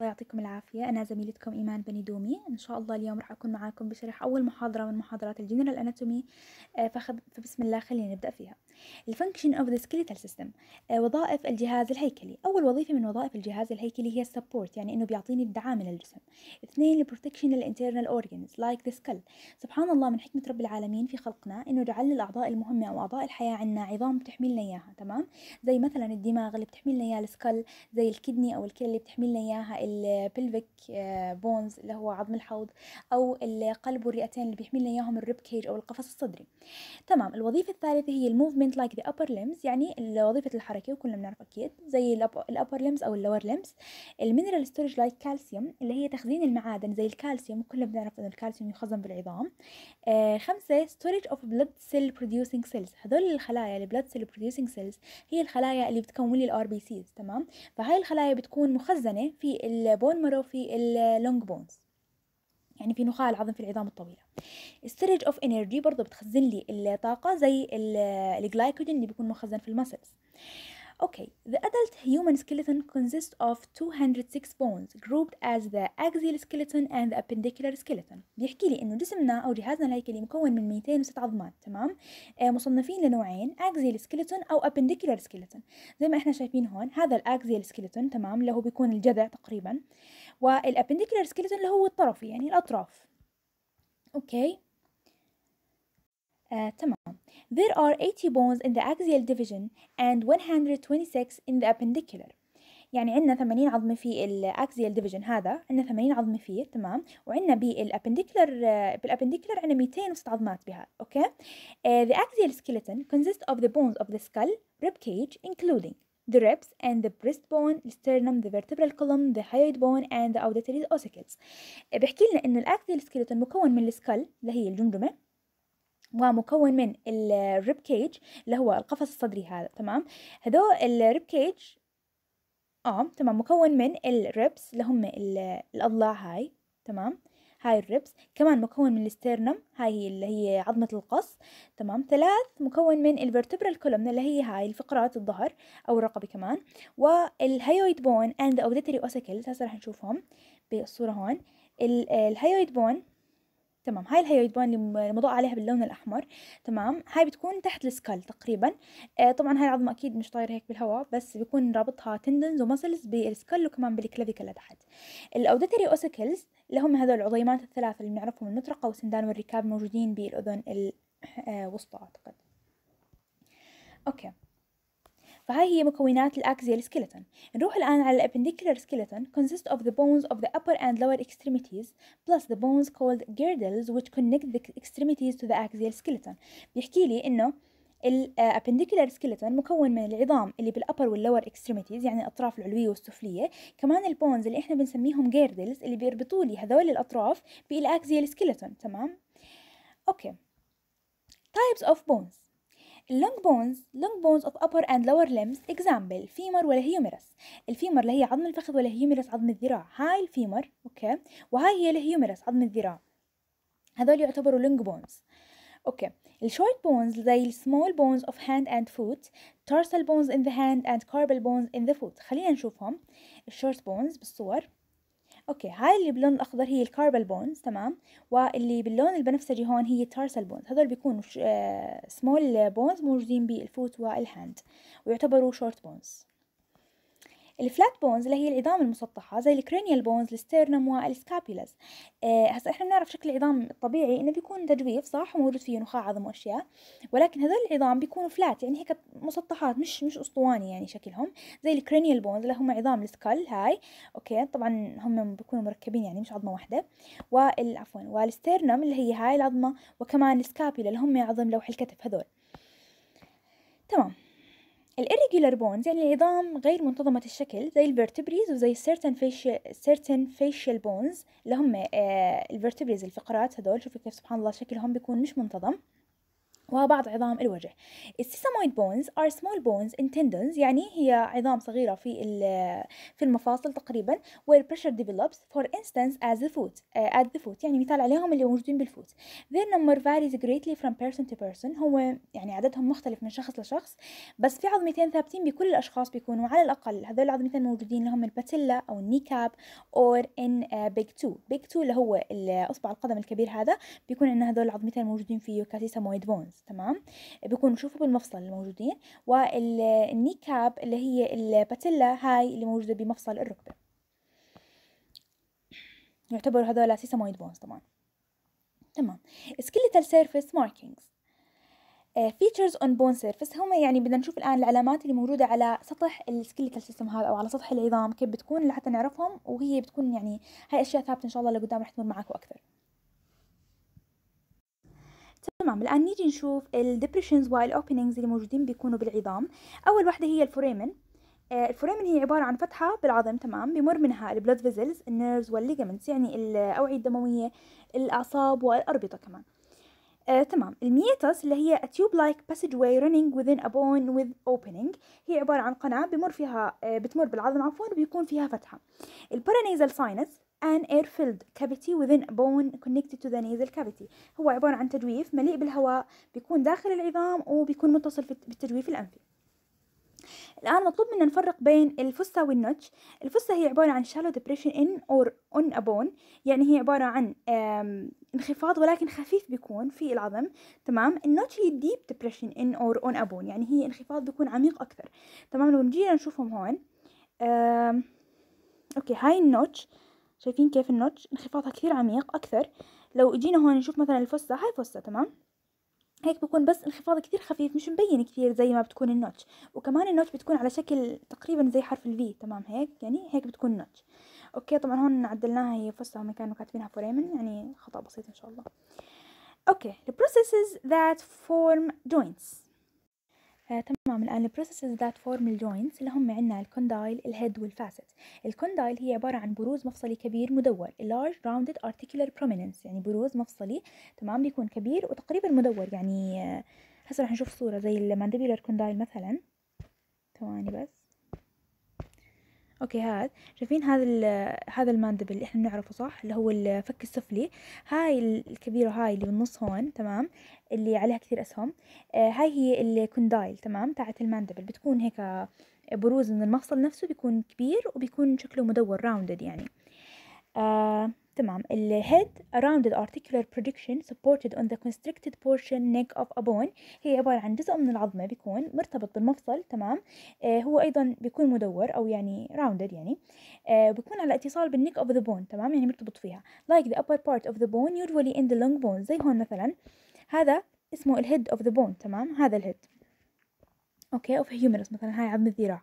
الله يعطيكم العافية أنا زميلتكم إيمان بني دومي إن شاء الله اليوم راح أكون معاكم بشرح أول محاضرة من محاضرات الجنرال أناتومي آه، فبسم الله خلينا نبدأ فيها الفانكشن اوف ذا سكيليتال سيستم وظائف الجهاز الهيكلي اول وظيفه من وظائف الجهاز الهيكلي هي السبورت يعني انه بيعطيني الدعامه للجسم اثنين البروتكشن للانترنال اورجنز لايك ذا سكال سبحان الله من حكمه رب العالمين في خلقنا انه جعل الاعضاء المهمه او اعضاء الحياه عندنا عظام بتحملنا اياها تمام زي مثلا الدماغ اللي بتحملنا اياه السكل زي الكدني او الكلى اللي بتحملنا اياها البلفيك بونز آه، اللي هو عظم الحوض او القلب والرئتين اللي بيحملنا اياهم الريب كيج او القفص الصدري تمام الوظيفه الثالثه هي الموفمنت movement like the upper limbs يعني وظيفة الحركة وكلنا بنعرف أكيد زي upper limbs أو lower limbs المينرال storage like calcium اللي هي تخزين المعادن زي الكالسيوم وكلنا بنعرف إنه الكالسيوم يخزن بالعظام آه خمسة storage of blood cell producing cells هذول الخلايا اللي blood cell producing cells هي الخلايا اللي بتكون لي الار بي سيز تمام فهاي الخلايا بتكون مخزنة في البون مرو في اللونج bones يعني في نخاع العظم في العظام الطويله السرج اوف انرجي برضه بتخزن لي الطاقه زي الجلايكوجين اللي بيكون مخزن في المسلز Okay, the adult human skeleton consists of 206 bones grouped as the axial skeleton and the appendicular skeleton. بيحكي لي إنه جسمنا أو جهازنا الهيكلي مكون من 206 عظمات تمام؟ آه، مصنفين لنوعين axial skeleton أو appendicular skeleton. زي ما إحنا شايفين هون هذا الاكزيال skeleton تمام اللي هو بيكون الجذع تقريبا. آه والابندكلر سكيلتون اللي هو الطرفي يعني الأطراف أوكي آه تمام There are 80 bones in the axial division and 126 in the appendicular يعني عندنا 80 عظمة في الاكسيال ديفيجن هذا عندنا 80 عظمة فيه تمام وعندنا بالأبنديكولر بالأبنديكولر عندنا 206 عظمات بها أوكي uh, The axial skeleton consists of the bones of the skull, rib cage, including the ribs and the breastbone sternum the vertebral column the hyoid bone and the auditory ossicles آه، بحكي لنا ان الاكتيل سكيلتون مكون من السكال اللي هي الجمجمه ومكون من الريب كيج اللي هو القفص الصدري هذا تمام هدول الريب كيج اه تمام مكون من الريبس اللي هم الاضلاع هاي تمام هاي الربس كمان مكون من الستيرنم هاي هي اللي هي عظمة القص تمام ثلاث مكون من الفرتبرا الكولومنا اللي هي هاي الفقرات الظهر أو الرقبة كمان والهيويد بون اند اوديتري اوسيكلز هسه رح نشوفهم بالصورة هون الهيويد بون تمام هاي الهيويدبان اللي مضاء عليها باللون الاحمر تمام هاي بتكون تحت السكال تقريبا آه طبعا هاي العظمه اكيد مش طايره هيك بالهواء بس بيكون رابطها تندنز ومسلز بالسكال وكمان بالكلافيكال لتحت الاوديتري اوسكلز اللي هم هذول العظيمات الثلاثه اللي بنعرفهم المطرقه والسندان والركاب موجودين بالاذن الوسطى آه، اعتقد اوكي فهاي هي مكونات الأكزيال سكيلتون نروح الآن على الأبنديكولار سكيلتون consists of the bones of the upper and lower extremities plus the bones called girdles which connect the extremities to the axial skeleton بيحكي لي إنه الابنديكولار آه، سكيلتون مكون من العظام اللي بالابر واللور اكستريميتيز يعني الاطراف العلويه والسفليه كمان البونز اللي احنا بنسميهم جيردلز اللي بيربطوا لي هذول الاطراف بالاكزيال سكيلتون تمام اوكي تايبس اوف بونز اللونج بونز لونج بونز اوف ابر اند and ليمز اكزامبل فيمر ولا هيومرس الفيمر اللي هي عظم الفخذ ولا هيومرس عظم الذراع هاي الفيمر اوكي وهاي هي الهيومرس عظم الذراع هذول يعتبروا لونج بونز اوكي الشورت بونز زي السمول بونز اوف هاند اند فوت تارسل بونز ان ذا هاند اند كاربل بونز ان ذا فوت خلينا نشوفهم الشورت بونز بالصور اوكي هاي اللي باللون الاخضر هي الكاربل بونز تمام واللي باللون البنفسجي هون هي التارسال بونز هذول بيكونوا سمول بونز آه، موجودين بالفوت والهاند ويعتبروا شورت بونز الفلات بونز اللي هي العظام المسطحه زي الكرينيال بونز الستيرنم والسكابيلز آه هسا احنا بنعرف شكل العظام الطبيعي انه بيكون تجويف صح وموجود فيه نخاع عظم واشياء ولكن هذول العظام بيكونوا فلات يعني هيك مسطحات مش مش اسطواني يعني شكلهم زي الكرينيال بونز اللي هم عظام السكال هاي اوكي طبعا هم بيكونوا مركبين يعني مش عظمه واحده وال عفوا والستيرنم اللي هي هاي العظمه وكمان السكابيلا اللي هم عظم لوح الكتف هذول تمام الإريجولار بونز يعني العظام غير منتظمة الشكل زي الفيرتبريز وزي certain facial, سيرتن فيشل بونز اللي هم آه، الفيرتبريز الفقرات هذول شوفوا كيف سبحان الله شكلهم بيكون مش منتظم وبعض عظام الوجه السيسامويد بونز are small bones in tendons يعني هي عظام صغيرة في في المفاصل تقريبا where pressure develops for instance as the foot uh, at the foot يعني مثال عليهم اللي موجودين بالفوت their number varies greatly from person to person هو يعني عددهم مختلف من شخص لشخص بس في عظمتين ثابتين بكل الأشخاص بيكونوا على الأقل هذول العظمتين موجودين لهم الباتيلا أو النيكاب or in uh, big two big two اللي هو أصبع القدم الكبير هذا بيكون عندنا هذول العظمتين موجودين فيه كاسيسامويد بونز تمام بيكونوا شوفوا بالمفصل الموجودين والنيكاب اللي هي الباتيلا هاي اللي موجودة بمفصل الركبة يعتبروا هذول سيسمويد بونز طبعا تمام سكيلتال سيرفيس ماركينجز فيتشرز اون بون سيرفيس هم يعني بدنا نشوف الان العلامات اللي موجوده على سطح السكيلتال سيستم هذا او على سطح العظام كيف بتكون لحتى نعرفهم وهي بتكون يعني هاي اشياء ثابته ان شاء الله لقدام رح تمر معكم اكثر تمام الآن نيجي نشوف الدبريشنز والأوبننجز اللي موجودين بيكونوا بالعظام أول واحدة هي الفوريمن آه، الفوريمن هي عبارة عن فتحة بالعظم تمام بمر منها البلود فيزلز النيرز والليجمنتس يعني الأوعية الدموية الأعصاب والأربطة كمان آه، تمام الميتاس اللي هي a tube like passageway running within a bone with opening هي عبارة عن قناة بمر فيها آه، بتمر بالعظم عفوا وبيكون فيها فتحة البارانيزال ساينس an air-filled cavity within a bone connected to the nasal cavity هو عبارة عن تجويف مليء بالهواء بيكون داخل العظام وبيكون متصل بالتجويف الأنفي الآن مطلوب منا نفرق بين الفسة والنوتش الفسة هي عبارة عن shallow depression in or on a bone يعني هي عبارة عن انخفاض ولكن خفيف بيكون في العظم تمام النوتش هي deep depression in or on a bone يعني هي انخفاض بيكون عميق أكثر تمام لو نجي نشوفهم هون أوكي هاي النوتش شايفين كيف النوتش انخفاضها كثير عميق اكثر لو اجينا هون نشوف مثلا الفصة هاي فصة تمام هيك بكون بس انخفاض كثير خفيف مش مبين كثير زي ما بتكون النوتش وكمان النوتش بتكون على شكل تقريبا زي حرف الفي تمام هيك يعني هيك بتكون النوتش اوكي طبعا هون عدلناها هي فصة هم كانوا كاتبينها فوريمن يعني خطأ بسيط ان شاء الله اوكي the processes that form joints آه تمام الآن البروسيسز ذات فورم الجوينتس اللي هم عندنا الكوندايل الهيد والفاسد الكوندايل هي عبارة عن بروز مفصلي كبير مدور large rounded articular prominence يعني بروز مفصلي تمام بيكون كبير وتقريبا مدور يعني آه، هسه راح نشوف صورة زي المانديبيولار كوندايل مثلا ثواني بس اوكي هذا شايفين هذا هذا الماندبل اللي احنا بنعرفه صح اللي هو الفك السفلي هاي الكبيره هاي اللي بالنص هون تمام اللي عليها كثير اسهم آه هاي هي الكوندايل تمام تاعت الماندبل بتكون هيك آه، بروز من المفصل نفسه بيكون كبير وبيكون شكله مدور راوندد يعني آه تمام ال head around the articular projection supported on the constricted portion neck of a bone هي عبارة عن جزء من العظمة بيكون مرتبط بالمفصل تمام آه هو أيضا بيكون مدور أو يعني rounded يعني آه بيكون على اتصال بال neck of the bone تمام يعني مرتبط فيها like the upper part of the bone usually in the long bone زي هون مثلا هذا اسمه head of the bone تمام هذا head اوكي اوف هيومرس مثلا هاي عظم الذراع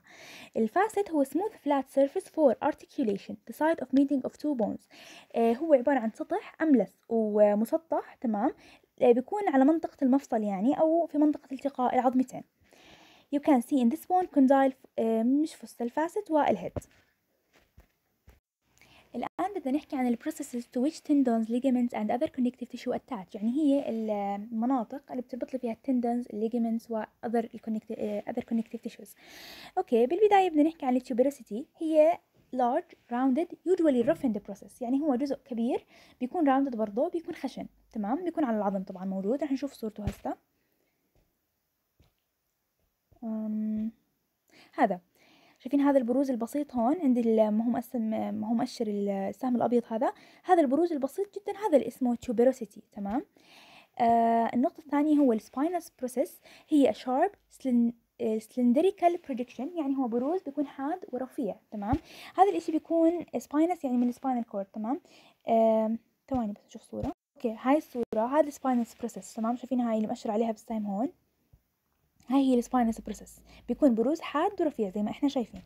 الفاسيت هو smooth flat surface for articulation the side of meeting of two bones آه، هو عبارة عن سطح أملس ومسطح تمام آه بيكون على منطقة المفصل يعني أو في منطقة التقاء العظمتين you can see in this bone condyle آه مش فص الفاسد والهيد الآن بدنا نحكي عن البروسيسز تو which tendons, ligaments and other connective tissue attach يعني هي المناطق اللي بتربط لي فيها التندونز ligaments و other آه، connective, other tissues أوكي بالبداية بدنا نحكي عن التوبيروسيتي هي large rounded usually roughened process يعني هو جزء كبير بيكون rounded برضه بيكون خشن تمام بيكون على العظم طبعا موجود رح نشوف صورته هسه هذا شايفين هذا البروز البسيط هون عند ما هو مقسم ما هو مقشر السهم الابيض هذا هذا البروز البسيط جدا هذا اللي اسمه tuberosity تمام آه النقطة الثانية هو السباينس بروسيس هي شارب سلندريكال بريدكشن يعني هو بروز بيكون حاد ورفيع تمام هذا الاشي بيكون سباينس يعني من السباينال كورد تمام آه ثواني بس اشوف صورة اوكي هاي الصورة هذا السباينس بروسيس تمام شايفين هاي اللي مأشر عليها بالسهم هون هاي هي السباينس بروسس بيكون بروز حاد ورفيع زي ما احنا شايفين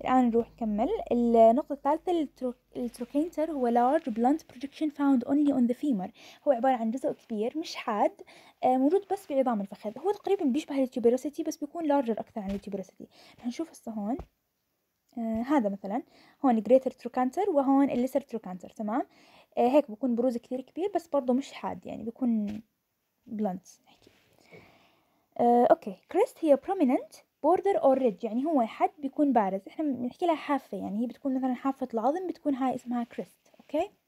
الآن نروح نكمل النقطة الثالثة التروكينتر هو large blunt projection found only on the femur هو عبارة عن جزء كبير مش حاد آه، موجود بس بعظام الفخذ هو تقريبا بيشبه التيوبيروسيتي بس بيكون larger أكثر عن التيوبيروسيتي رح نشوف هسه هون آه هذا مثلا هون جريتر تروكانتر وهون الليسر تروكانتر تمام آه هيك بكون بروز كثير كبير بس برضه مش حاد يعني بيكون بلانت آه، اوكي كريست هي prominent border or ridge يعني هو حد بيكون بارز احنا بنحكي لها حافة يعني هي بتكون مثلا حافة العظم بتكون هاي اسمها كريست اوكي